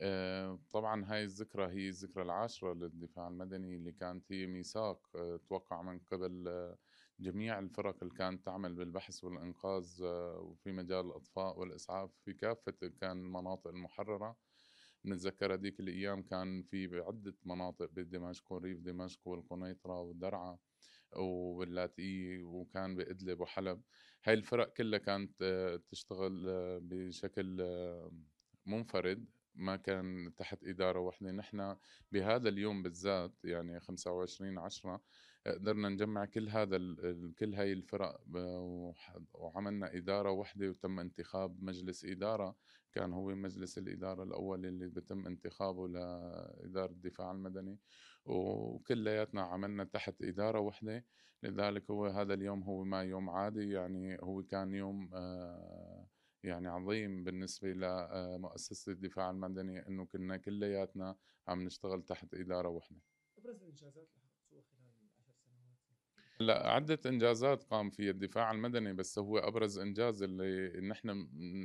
آه، طبعا هاي الذكرى هي الذكرى العاشرة للدفاع المدني اللي كانت هي ميثاق آه، توقع من قبل آه، جميع الفرق اللي كانت تعمل بالبحث والإنقاذ وفي مجال الأطفاء والإسعاف في كافة كان المناطق المحررة نتذكر هذيك الأيام كان في عدة مناطق بدمشق وريف دمشق والقنيطرة والدرعا واللاتقية وكان بإدلب وحلب هاي الفرق كلها كانت تشتغل بشكل منفرد ما كان تحت اداره وحده نحن بهذا اليوم بالذات يعني 25 10 قدرنا نجمع كل هذا كل هاي الفرق وعملنا اداره وحده وتم انتخاب مجلس اداره كان هو مجلس الاداره الاول اللي بتم انتخابه لاداره الدفاع المدني وكلياتنا عملنا تحت اداره وحده لذلك هو هذا اليوم هو ما يوم عادي يعني هو كان يوم آه، يعني عظيم بالنسبة لمؤسسة آه، الدفاع المدني أنه كنا كلياتنا عم نشتغل تحت إدارة وحدة أبرز الإنجازات لا عدة إنجازات قام فيها الدفاع المدني بس هو أبرز إنجاز اللي نحن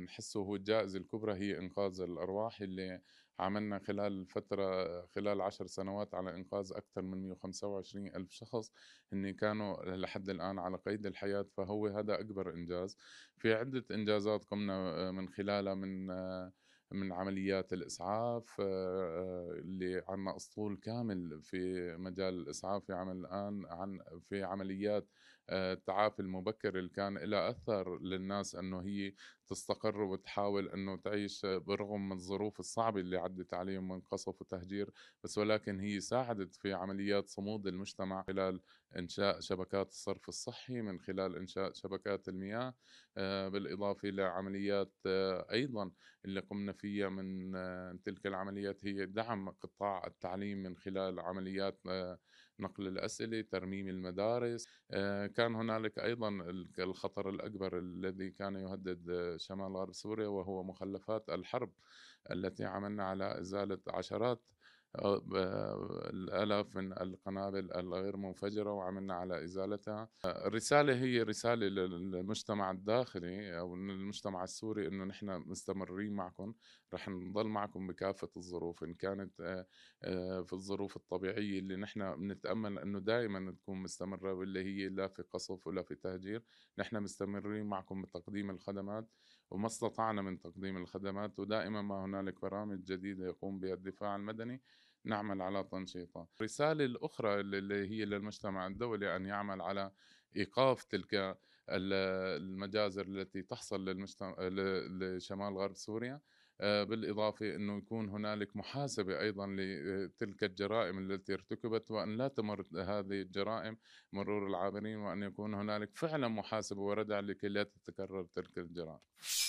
نحسه هو الجائزة الكبرى هي إنقاذ الأرواح اللي عملنا خلال فترة خلال عشر سنوات على إنقاذ أكثر من 125 ألف شخص هن كانوا لحد الآن على قيد الحياة فهو هذا أكبر إنجاز في عدة إنجازات قمنا آه، من خلالها من آه، من عمليات الاسعاف آه، آه، اللي عندنا اسطول كامل في مجال الاسعاف في عمل الان عن في عمليات آه، التعافي المبكر اللي كان لها اثر للناس انه هي تستقر وتحاول انه تعيش برغم من الظروف الصعبه اللي عدت عليهم من قصف وتهجير بس ولكن هي ساعدت في عمليات صمود المجتمع خلال انشاء شبكات الصرف الصحي من خلال انشاء شبكات المياه بالاضافه لعمليات ايضا اللي قمنا فيها من آه، تلك العمليات هي دعم قطاع التعليم من خلال عمليات آه، نقل الأسئلة ترميم المدارس آه، كان هنالك أيضا الخطر الأكبر الذي كان يهدد شمال غرب سوريا وهو مخلفات الحرب التي عملنا على إزالة عشرات الآلاف من القنابل الغير منفجرة وعملنا على إزالتها الرسالة هي رسالة للمجتمع الداخلي أو للمجتمع السوري أنه نحن مستمرين معكم رح نضل معكم بكافة الظروف إن كانت آه، آه، في الظروف الطبيعية اللي نحن بنتأمل أنه دائما تكون مستمرة واللي هي لا في قصف ولا في تهجير نحن مستمرين معكم بتقديم الخدمات وما استطعنا من تقديم الخدمات ودائما ما هنالك برامج جديدة يقوم بها الدفاع المدني نعمل على تنشيطها الرسالة الأخرى اللي هي للمجتمع الدولي أن يعمل على إيقاف تلك المجازر التي تحصل للمجتمع لشمال غرب سوريا آه، بالإضافة أنه يكون هنالك محاسبة أيضا لتلك آه، الجرائم التي ارتكبت وأن لا تمر هذه الجرائم مرور العابرين وأن يكون هنالك فعلا محاسبة وردع لكي لا تتكرر تلك الجرائم